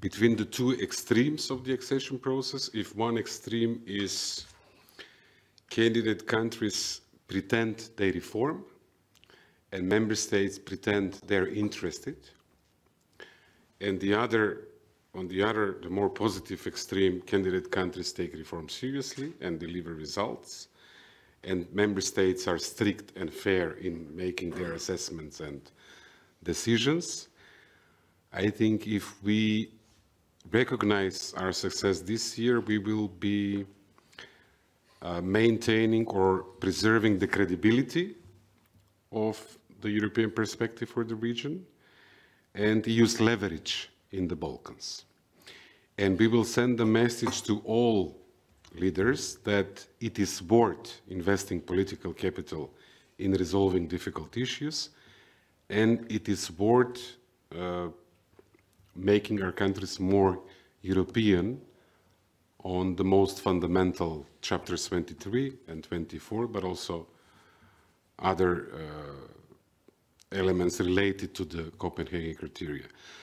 between the two extremes of the accession process. If one extreme is candidate countries pretend they reform and member states pretend they're interested. And the other, on the other, the more positive extreme, candidate countries take reform seriously and deliver results. And member states are strict and fair in making their assessments and decisions. I think if we recognize our success this year, we will be uh, maintaining or preserving the credibility of the European perspective for the region and use leverage in the Balkans. And we will send a message to all leaders that it is worth investing political capital in resolving difficult issues and it is worth uh, making our countries more European on the most fundamental chapters 23 and 24, but also other uh, elements related to the Copenhagen criteria.